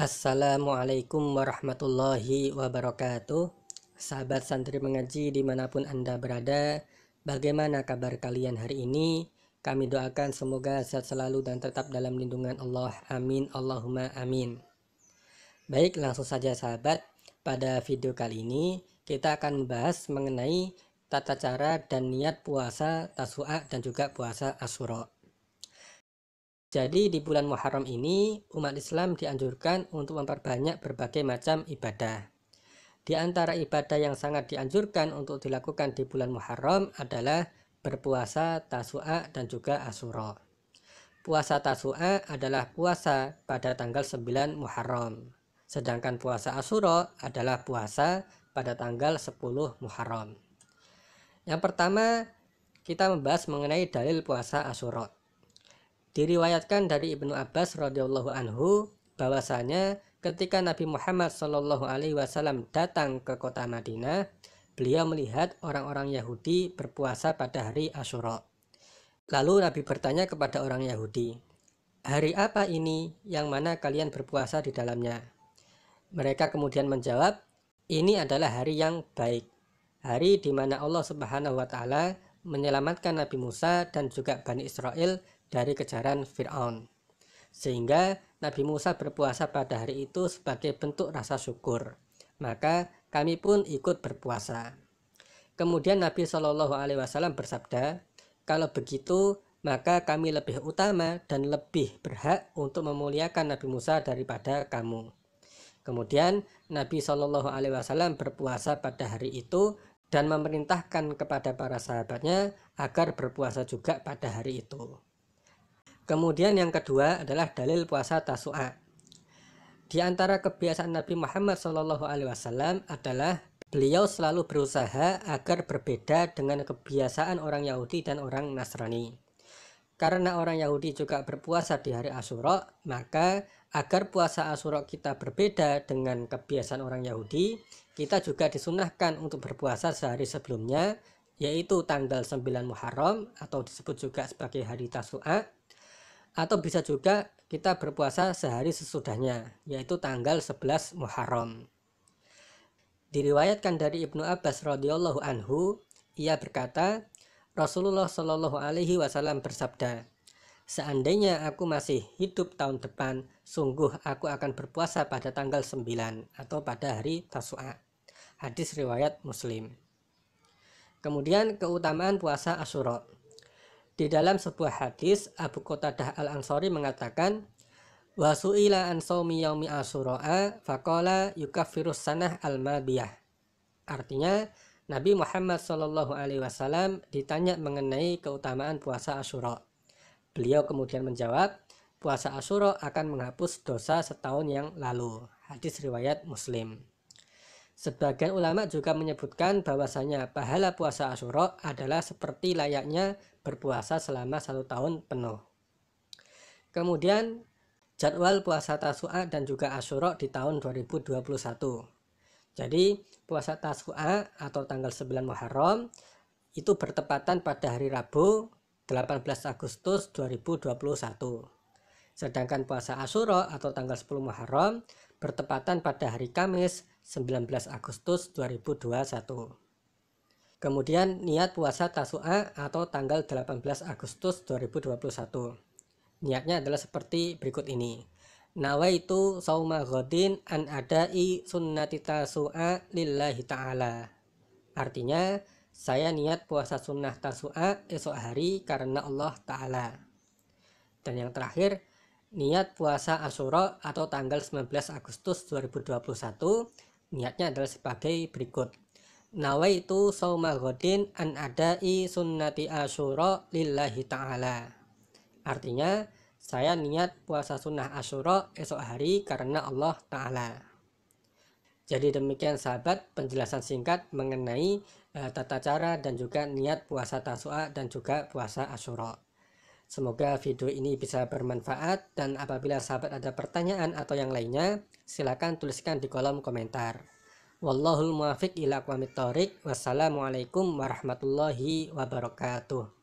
Assalamualaikum warahmatullahi wabarakatuh Sahabat santri mengaji dimanapun Anda berada Bagaimana kabar kalian hari ini? Kami doakan semoga sehat selalu dan tetap dalam lindungan Allah Amin Allahumma amin Baik langsung saja sahabat Pada video kali ini kita akan membahas mengenai tata cara dan niat puasa Tasu'a dan juga puasa asura' Jadi di bulan Muharram ini umat Islam dianjurkan untuk memperbanyak berbagai macam ibadah. Di antara ibadah yang sangat dianjurkan untuk dilakukan di bulan Muharram adalah berpuasa Tasu'a dan juga Asura. Puasa Tasu'a adalah puasa pada tanggal 9 Muharram, sedangkan puasa Asura adalah puasa pada tanggal 10 Muharram. Yang pertama, kita membahas mengenai dalil puasa Asura. Diriwayatkan dari Ibnu Abbas radhiyallahu anhu bahwasanya ketika Nabi Muhammad Shallallahu alaihi wasallam datang ke kota Madinah, beliau melihat orang-orang Yahudi berpuasa pada hari Asyura. Lalu Nabi bertanya kepada orang Yahudi, "Hari apa ini yang mana kalian berpuasa di dalamnya?" Mereka kemudian menjawab, "Ini adalah hari yang baik, hari di mana Allah Subhanahu wa taala menyelamatkan Nabi Musa dan juga Bani Israel dari kejaran Fir'aun. Sehingga Nabi Musa berpuasa pada hari itu sebagai bentuk rasa syukur. Maka kami pun ikut berpuasa. Kemudian Nabi Shallallahu Alaihi Wasallam bersabda, kalau begitu maka kami lebih utama dan lebih berhak untuk memuliakan Nabi Musa daripada kamu. Kemudian Nabi Shallallahu Alaihi Wasallam berpuasa pada hari itu dan memerintahkan kepada para sahabatnya agar berpuasa juga pada hari itu. Kemudian yang kedua adalah dalil puasa Tasu'a. Di antara kebiasaan Nabi Muhammad SAW adalah beliau selalu berusaha agar berbeda dengan kebiasaan orang Yahudi dan orang Nasrani. Karena orang Yahudi juga berpuasa di hari Asyura, maka agar puasa Asyura kita berbeda dengan kebiasaan orang Yahudi, kita juga disunahkan untuk berpuasa sehari sebelumnya, yaitu tanggal 9 Muharram atau disebut juga sebagai hari Tasu'a atau bisa juga kita berpuasa sehari sesudahnya yaitu tanggal 11 Muharram. Diriwayatkan dari Ibnu Abbas radhiyallahu anhu, ia berkata, Rasulullah Shallallahu alaihi wasallam bersabda, "Seandainya aku masih hidup tahun depan, sungguh aku akan berpuasa pada tanggal 9 atau pada hari Tasu'a." Hadis riwayat Muslim. Kemudian keutamaan puasa Asyura. Di dalam sebuah hadis, Abu Qatadah al Ansori mengatakan, Wasuila an sawmi yaumi asyura'a faqala yukaffirus sanah al-madiyah. Artinya, Nabi Muhammad Shallallahu Alaihi Wasallam ditanya mengenai keutamaan puasa Asyura. Beliau kemudian menjawab, puasa Asyura akan menghapus dosa setahun yang lalu. Hadis riwayat Muslim. Sebagian ulama juga menyebutkan bahwasanya pahala puasa Asyura adalah seperti layaknya berpuasa selama satu tahun penuh. Kemudian jadwal puasa Tasu'a dan juga Asyura di tahun 2021. Jadi puasa Tasu'a atau tanggal 9 Muharram itu bertepatan pada hari Rabu 18 Agustus 2021. Sedangkan puasa Asyura atau tanggal 10 Muharram bertepatan pada hari Kamis 19 Agustus 2021. Kemudian niat puasa Tasu'a atau tanggal 18 Agustus 2021. Niatnya adalah seperti berikut ini. Nawaitu sauma ghadin an adai sunnati tasu'a lillahi ta'ala. Artinya, saya niat puasa sunnah tasu'a esok hari karena Allah Ta'ala. Dan yang terakhir, Niat puasa Asyura atau tanggal 19 Agustus 2021 niatnya adalah sebagai berikut. Nawaitu sauma ghadin an adai sunnati Asyura lillahi ta'ala. Artinya, saya niat puasa sunnah Asyura esok hari karena Allah Ta'ala. Jadi demikian sahabat penjelasan singkat mengenai uh, tata cara dan juga niat puasa Tasu'a dan juga puasa Asyura. Semoga video ini bisa bermanfaat dan apabila sahabat ada pertanyaan atau yang lainnya, silakan tuliskan di kolom komentar. Wallahul muwafiq ila aqwamit thoriq. Wassalamualaikum warahmatullahi wabarakatuh.